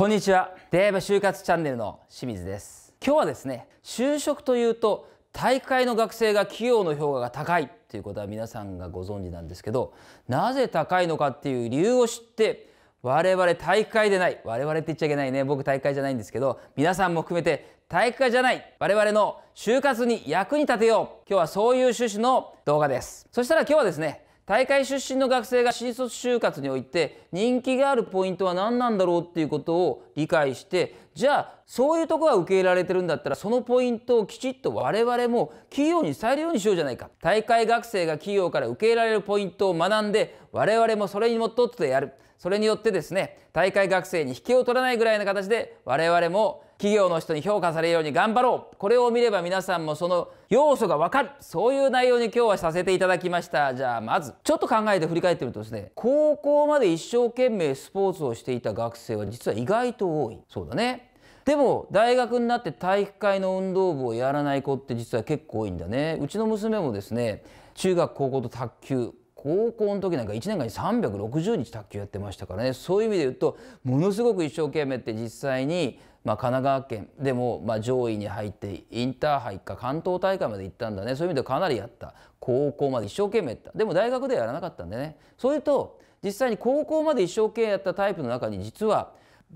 こんにちはデーブ就活チャンネルの清水です今日はですね就職というと大会の学生が企業の評価が高いということは皆さんがご存知なんですけどなぜ高いのかっていう理由を知って我々大会でない我々って言っちゃいけないね僕大会じゃないんですけど皆さんも含めて大会じゃない我々の就活に役に立てよう今日はそういう趣旨の動画ですそしたら今日はですね大会出身の学生が新卒就活において人気があるポイントは何なんだろうっていうことを理解してじゃあそういうとこが受け入れられてるんだったらそのポイントをきちっと我々も企業に伝えるようにしようじゃないか大会学生が企業から受け入れられるポイントを学んで我々もそれにもっとってやるそれによってですね大会学生に引けを取らないぐらいの形で我々も企業の人に評価されるように頑張ろうこれを見れば皆さんもその要素がわかるそういう内容に今日はさせていただきましたじゃあまずちょっと考えて振り返ってみるとですね高校まで一生懸命スポーツをしていた学生は実は意外と多いそうだねでも大学になって体育会の運動部をやらない子って実は結構多いんだねうちの娘もですね中学高校と卓球高校の時なんか1年間に360日卓球やってましたからねそういう意味で言うとものすごく一生懸命って実際にまあ、神奈川県でもま上位に入ってインターハイか関東大会まで行ったんだねそういう意味でかなりやった高校まで一生懸命やったでも大学ではやらなかったんでねそういうと実際に高校まで一生懸命やったタイプの中に実は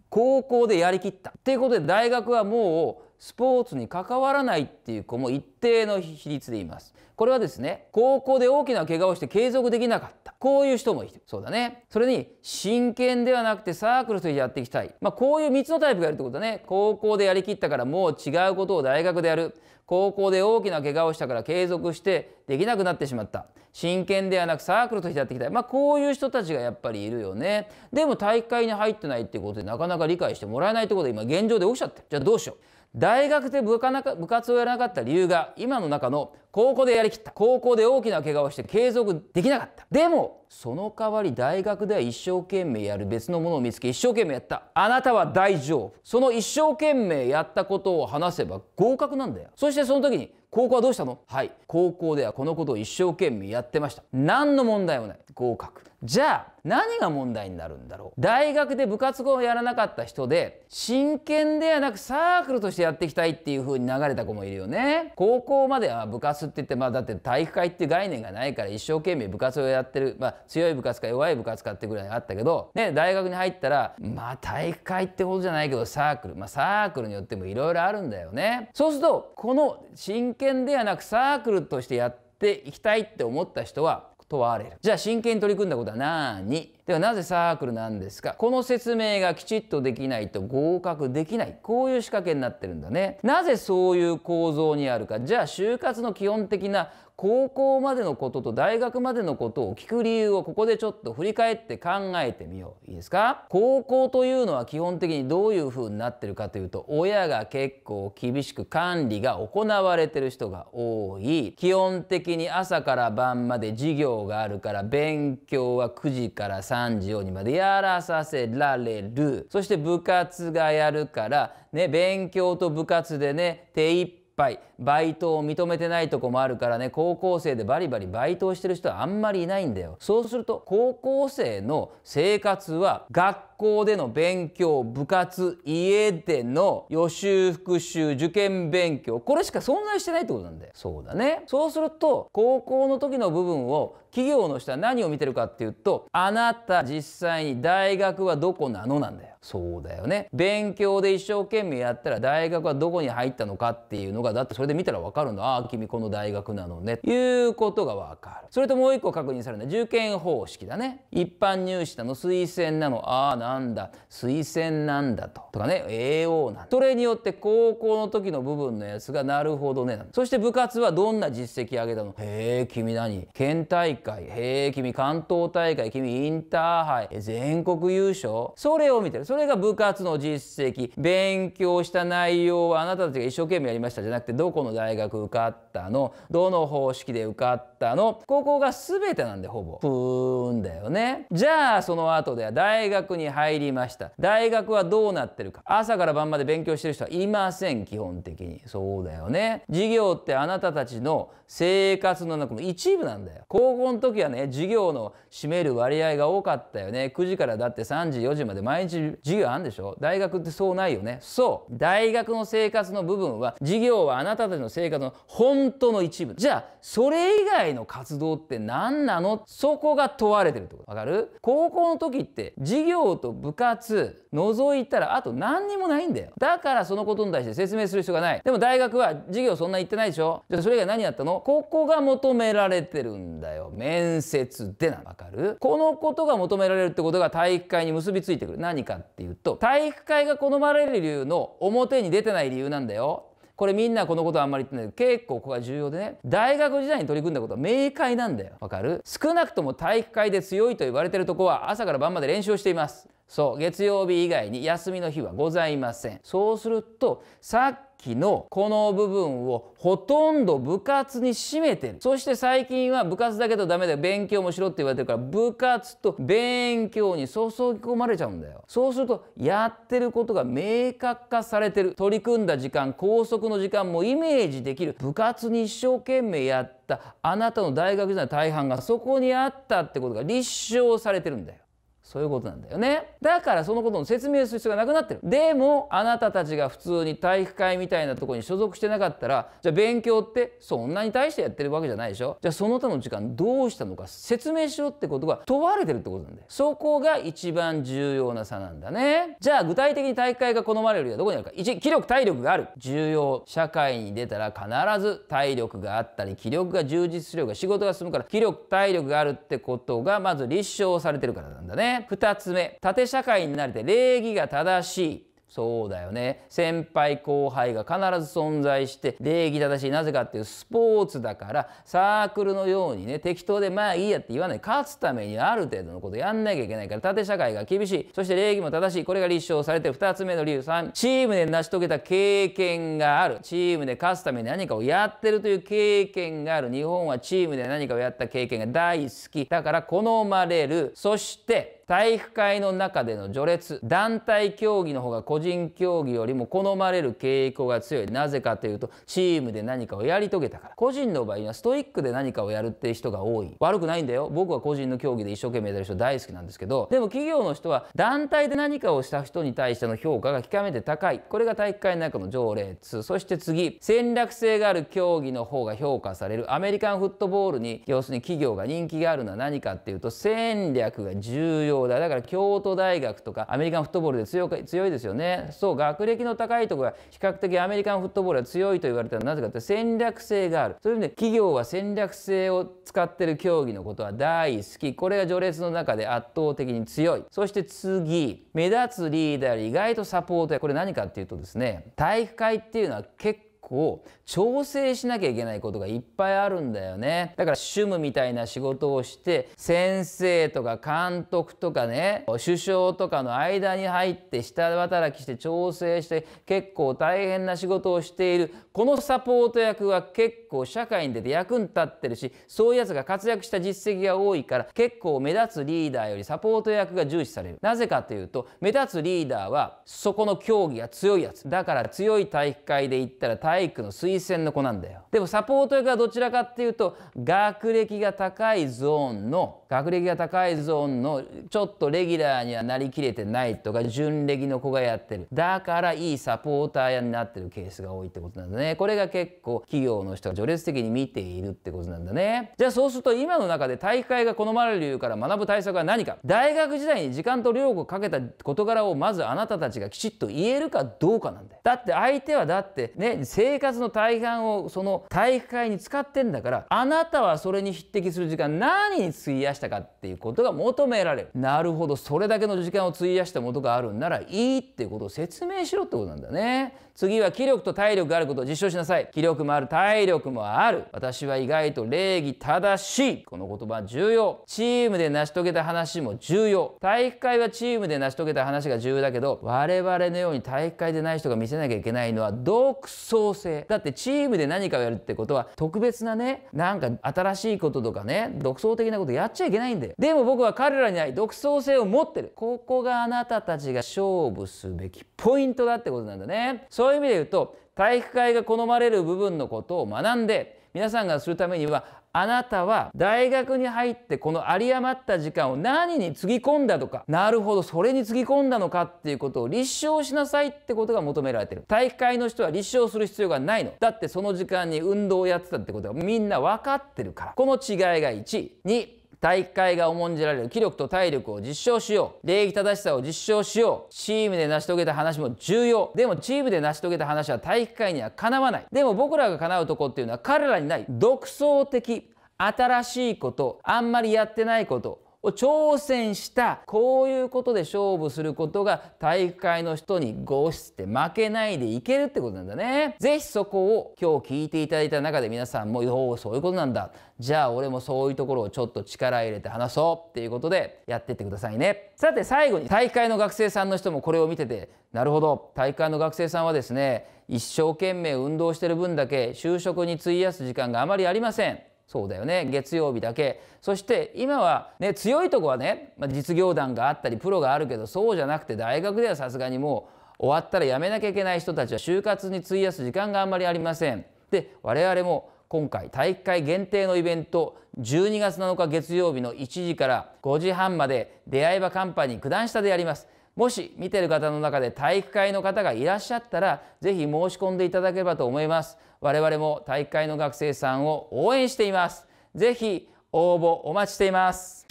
高校でやりきったっていうことで大学はもうスポーツに関わらないっていう子も一定の比率でいますこれはですね高校で大きな怪我をして継続できなかったこういう人もいるそうだねそれに真剣ではなくてサークルとしてやっていきたい、まあ、こういう3つのタイプがいるってことだね高校でやりきったからもう違うことを大学でやる高校で大きな怪我をしたから継続してできなくなってしまった真剣ではなくサークルとしてやっていきたい、まあ、こういう人たちがやっぱりいるよねでも大会に入ってないってことでなかなか理解してもらえないってことで今現状で起きちゃってるじゃあどうしよう大学で部活をやらなかった理由が今の中の高校でやりきった高校で大きな怪我をして継続できなかったでもその代わり大学では一生懸命やる別のものを見つけ一生懸命やったあなたは大丈夫その一生懸命やったことを話せば合格なんだよそしてその時に高校はどうしたのはい高校ではこのことを一生懸命やってました何の問題もない合格じゃあ何が問題になるんだろう大学で部活後をやらなかった人で真剣ではなくサークルとしてやっていきたいっていう風に流れた子もいるよね高校までは部活って言ってまあだって体育会っていう概念がないから一生懸命部活をやってるまあ強い部活か弱い部活かってぐらいあったけどね大学に入ったらまあ体育会ってほどじゃないけどサークルまあサークルによってもいろいろあるんだよねそうするとこの真剣見ではなくサークルとしてやっていきたいって思った人は問われるじゃあ真剣に取り組んだことは何ではなぜサークルなんですかこの説明がきちっとできないと合格できないこういう仕掛けになってるんだねなぜそういう構造にあるかじゃあ就活の基本的な高校までのことと大学までのことを聞く理由をここでちょっと振り返って考えてみよういいですか高校というのは基本的にどういう風になってるかというと親が結構厳しく管理が行われてる人が多い基本的に朝から晩まで授業があるから勉強は9時から3 3時4までやらさせられるそして部活がやるからね勉強と部活でね手一杯バイトを認めてないとこもあるからね高校生でバリバリバイトをしてる人はあんまりいないんだよそうすると高校生の生活は学校での勉強部活家での予習復習受験勉強これしか存在してないってことなんだよそうだねそうすると高校の時の部分を企業の人は何を見てるかっていうとあなた実際に大学はどこなのなんだよそうだよね勉強で一生懸命やったら大学はどこに入ったのかっていうのがだってそれで見たら分かるのああ君この大学なのねいうことが分かるそれともう一個確認されるのは受験方式だね一般入試なの推薦なのああなんだ推薦なんだととかね AO なんだそれによって高校の時の部分のやつがなるほどねそして部活はどんな実績上げたのへえ君何県大会へえ君関東大会君インターハイ全国優勝それを見てるそれが部活の実績勉強した内容はあなたたちが一生懸命やりましたじゃなくてどこの大学受かったのどの方式で受かったのここが全てなんでほぼプーンだよねじゃあその後では大学に入りました大学はどうなってるか朝から晩まで勉強してる人はいません基本的にそうだよね授業ってあなたたちの生活の中の一部なんだよ高校の時はね授業の占める割合が多かったよね9時からだって3時4時まで毎日授業あんでしょ大学ってそうないよねそう大学の生活の部分は授業はあなたたちの生活の本当の一部じゃあそれ以外の活動って何なのそこが問われてるってことわかる高校の時って授業と部活覗いたらあと何にもないんだよだからそのことに対して説明する人がないでも大学は授業そんな言ってないでしょじゃあそれ以外何やったのここが求められてるんだよ面接でなわかるこのことが求められるってことが体育会に結びついてくる何かっていうと体育会が好まれる理由の表に出てない理由なんだよこれみんなこのことあんまり言ってないけど結構ここが重要でね大学時代に取り組んだことは明快なんだよわかる少なくとも体育会で強いと言われてるとこは朝から晩まで練習をしていますそう月曜日以外に休みの日はございませんそうするとさっきのこの部分をほとんど部活に占めてるそして最近は部活だけとダメだよ勉強もしろって言われてるから部活と勉強に注ぎ込まれちゃうんだよそうするとやってることが明確化されてる取り組んだ時間拘束の時間もイメージできる部活に一生懸命やったあなたの大学時代の大半がそこにあったってことが立証されてるんだよそういうことなんだよねだからそのことの説明する必要がなくなってるでもあなたたちが普通に体育会みたいなとこに所属してなかったらじゃあ勉強ってそんなに大してやってるわけじゃないでしょじゃあその他の時間どうしたのか説明しろってことが問われてるってことなんだよそこが一番重要な差なんだねじゃあ具体的に体育会が好まれるよりはどこにあるか1気力体力がある重要社会に出たら必ず体力があったり気力が充実するようが仕事が進むから気力体力があるってことがまず立証されてるからなんだね2つ目縦社会になれて礼儀が正しいそうだよね先輩後輩が必ず存在して礼儀正しいなぜかっていうスポーツだからサークルのようにね適当でまあいいやって言わない勝つためにある程度のことやんなきゃいけないから縦社会が厳しいそして礼儀も正しいこれが立証されて2つ目の理由3チームで成し遂げた経験があるチームで勝つために何かをやってるという経験がある日本はチームで何かをやった経験が大好きだから好まれるそして体育会の中での序列団体競技の方が個人競技よりも好まれる傾向が強いなぜかというとチームで何かをやり遂げたから個人の場合にはストイックで何かをやるっていう人が多い悪くないんだよ僕は個人の競技で一生懸命やる人大好きなんですけどでも企業の人は団体で何かをした人に対しての評価が極めて高いこれが体育会の中の条例2そして次戦略性がある競技の方が評価されるアメリカンフットボールに要するに企業が人気があるのは何かっていうと戦略が重要要だだから京都大学とかアメリカンフットボールで強強いですよねそう学歴の高いところが比較的アメリカンフットボールは強いと言われたのはなぜかって戦略性があるそういう意味で企業は戦略性を使ってる競技のことは大好きこれが序列の中で圧倒的に強いそして次目立つリーダー意外とサポートやこれ何かっていうとですね体育会っていうのは結構こう調整しなきゃいけないことがいっぱいあるんだよねだから主務みたいな仕事をして先生とか監督とかね首相とかの間に入って下働きして調整して結構大変な仕事をしているこのサポート役は結構社会に出て役に立ってるしそういうやつが活躍した実績が多いから結構目立つリーダーよりサポート役が重視されるなぜかというと目立つリーダーはそこの競技が強いやつだから強い体育会で言ったら体体育の推薦の子なんだよでもサポート役はどちらかっていうと学歴が高いゾーンの学歴が高いゾーンのちょっとレギュラーにはなりきれてないとか準レギの子がやってるだからいいサポーター屋になってるケースが多いってことなんだねこれが結構企業の人が序列的に見ているってことなんだねじゃあそうすると今の中で大会が好まれる理由から学ぶ対策は何か大学時代に時間と量をかけた事柄をまずあなたたちがきちっと言えるかどうかなんだよだって相手はだってね生活の大半をその体育会に使ってんだからあなたはそれに匹敵する時間何に費やしたかっていうことが求められるなるほどそれだけの時間を費やしたことがあるんならいいっていうことを説明しろってことなんだね次は気力と体力があることを実証しなさい気力もある体力もある私は意外と礼儀正しいこの言葉重要チームで成し遂げた話も重要体育会はチームで成し遂げた話が重要だけど我々のように体育会でない人が見せなきゃいけないのは独創性だってチームで何かをやるってことは特別なねなんか新しいこととかね独創的なことやっちゃいけないんだよでも僕は彼らにない独創性を持ってるここがあなたたちが勝負すべきポイントだってことなんだねそそういう意味で言うと体育会が好まれる部分のことを学んで皆さんがするためにはあなたは大学に入ってこの有り余った時間を何につぎ込んだとかなるほどそれにつぎ込んだのかっていうことを立証しなさいってことが求められてる体育会の人は立証する必要がないのだってその時間に運動をやってたってことはみんな分かってるからこの違いが12大会が重んじられる気力と体力を実証しよう礼儀正しさを実証しようチームで成し遂げた話も重要でもチームで成し遂げた話は体育会にはかなわないでも僕らが叶うとこっていうのは彼らにない独創的新しいことあんまりやってないことを挑戦したこういうことで勝負することが体育会の人にごしって負けないでいけるってことなんだね。ぜひそこを今日聞いていただいた中で皆さんもようそういうことなんだじゃあ俺もそういうところをちょっと力入れて話そうっていうことでやってってくださいね。さて最後に大会の学生さんの人もこれを見ててなるほど大会の学生さんはですね一生懸命運動してる分だけ就職に費やす時間があまりありません。そうだよね月曜日だけそして今はね強いとこはね、まあ、実業団があったりプロがあるけどそうじゃなくて大学ではさすがにもう終わったらやめなきゃいけない人たちは就活に費やす時間があんまりありません。で我々も今回大会限定のイベント12月7日月曜日の1時から5時半まで出会い場カンパニー九段下でやりますもし見てる方の中で体育会の方がいらっしゃったらぜひ申し込んでいただければと思います我々も体育会の学生さんを応援していますぜひ応募お待ちしています